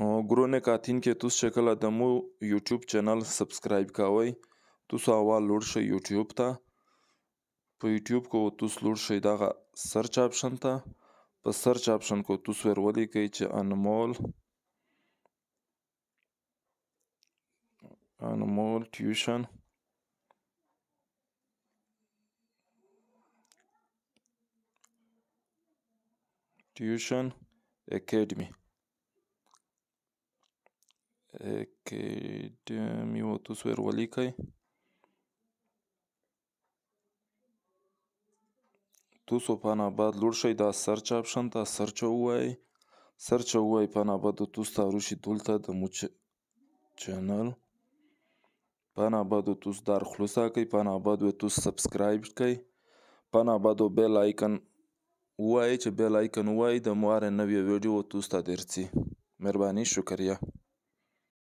گرونه کاتین که توس شکل دمو یوټیوب چینل سبسکرایب کوئ توسو اول لوړ شئ یوټیوب ته په یوټیوب کو توس لوړ شئ دغه سرچ آپشن ته په سرچ آپشن کو توس ور ولیکئ چې انمول انمول ټیوشن ټیوشن اکیډمي Miło tu svirvalikai. تاسو په اناباد لوړ شئ دا سرچ آپشن ته سرچ ووایئ سرچ ووایئ په اناباد تاسو ته راوشي دلته د مو چینل په اناباد تاسو دا خلاصه کوئ په اناباد تاسو سبسکرایب کوئ په اناباد بیل آیکن ووایئ چې بیل آیکن ووایئ د مو هره نوې ویډیو تاسو ته درځي مهرباني شکریه